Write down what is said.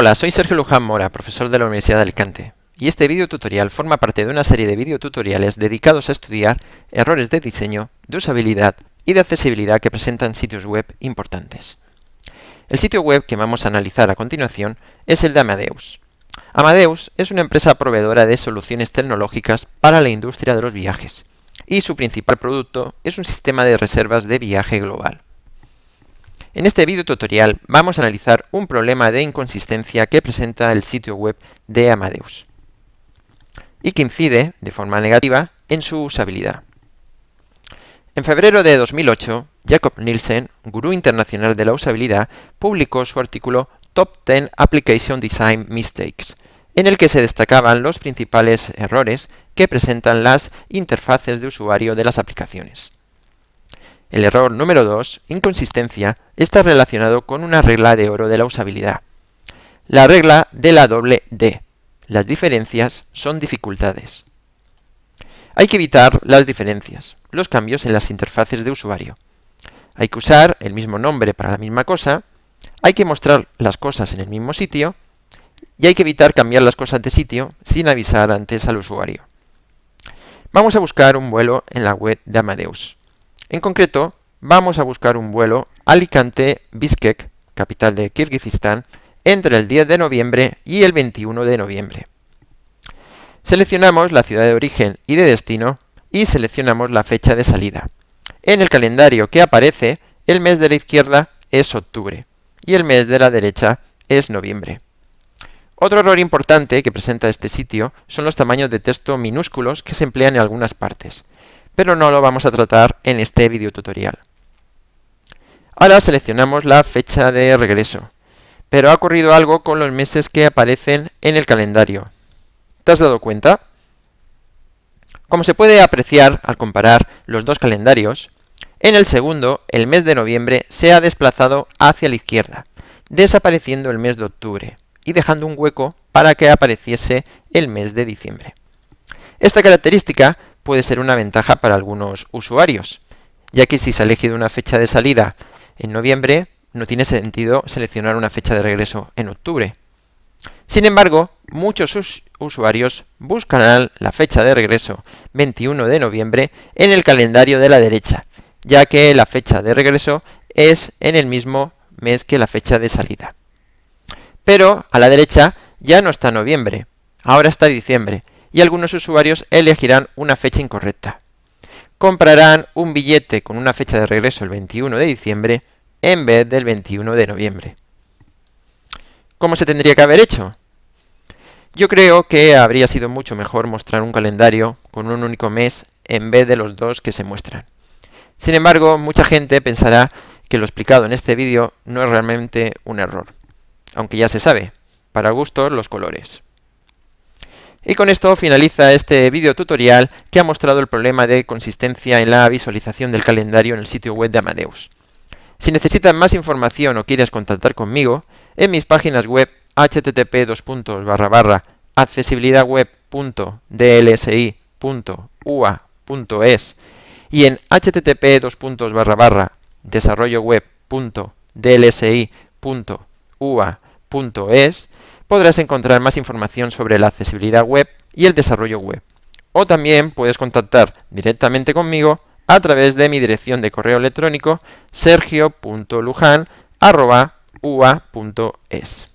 Hola, soy Sergio Luján Mora, profesor de la Universidad de Alicante, y este video tutorial forma parte de una serie de videotutoriales dedicados a estudiar errores de diseño, de usabilidad y de accesibilidad que presentan sitios web importantes. El sitio web que vamos a analizar a continuación es el de Amadeus. Amadeus es una empresa proveedora de soluciones tecnológicas para la industria de los viajes, y su principal producto es un sistema de reservas de viaje global. En este video tutorial vamos a analizar un problema de inconsistencia que presenta el sitio web de Amadeus y que incide de forma negativa en su usabilidad. En febrero de 2008, Jacob Nielsen, gurú internacional de la usabilidad, publicó su artículo Top 10 Application Design Mistakes, en el que se destacaban los principales errores que presentan las interfaces de usuario de las aplicaciones. El error número 2, inconsistencia, está relacionado con una regla de oro de la usabilidad. La regla de la doble D. Las diferencias son dificultades. Hay que evitar las diferencias, los cambios en las interfaces de usuario. Hay que usar el mismo nombre para la misma cosa, hay que mostrar las cosas en el mismo sitio y hay que evitar cambiar las cosas de sitio sin avisar antes al usuario. Vamos a buscar un vuelo en la web de Amadeus. En concreto, vamos a buscar un vuelo Alicante-Bishkek, capital de Kirguistán, entre el 10 de noviembre y el 21 de noviembre. Seleccionamos la ciudad de origen y de destino y seleccionamos la fecha de salida. En el calendario que aparece, el mes de la izquierda es octubre y el mes de la derecha es noviembre. Otro error importante que presenta este sitio son los tamaños de texto minúsculos que se emplean en algunas partes pero no lo vamos a tratar en este video tutorial. Ahora seleccionamos la fecha de regreso, pero ha ocurrido algo con los meses que aparecen en el calendario. ¿Te has dado cuenta? Como se puede apreciar al comparar los dos calendarios, en el segundo, el mes de noviembre se ha desplazado hacia la izquierda, desapareciendo el mes de octubre y dejando un hueco para que apareciese el mes de diciembre. Esta característica puede ser una ventaja para algunos usuarios, ya que si se ha elegido una fecha de salida en noviembre, no tiene sentido seleccionar una fecha de regreso en octubre. Sin embargo, muchos usuarios buscarán la fecha de regreso 21 de noviembre en el calendario de la derecha, ya que la fecha de regreso es en el mismo mes que la fecha de salida. Pero a la derecha ya no está noviembre, ahora está diciembre, y algunos usuarios elegirán una fecha incorrecta. Comprarán un billete con una fecha de regreso el 21 de diciembre en vez del 21 de noviembre. ¿Cómo se tendría que haber hecho? Yo creo que habría sido mucho mejor mostrar un calendario con un único mes en vez de los dos que se muestran. Sin embargo, mucha gente pensará que lo explicado en este vídeo no es realmente un error, aunque ya se sabe, para gustos los colores. Y con esto finaliza este video tutorial que ha mostrado el problema de consistencia en la visualización del calendario en el sitio web de Amadeus. Si necesitas más información o quieres contactar conmigo, en mis páginas web http accesibilidadweb.dlsi.ua.es e y en http desarrolloweb.dlsi.ua.es podrás encontrar más información sobre la accesibilidad web y el desarrollo web. O también puedes contactar directamente conmigo a través de mi dirección de correo electrónico sergio.lujan.ua.es.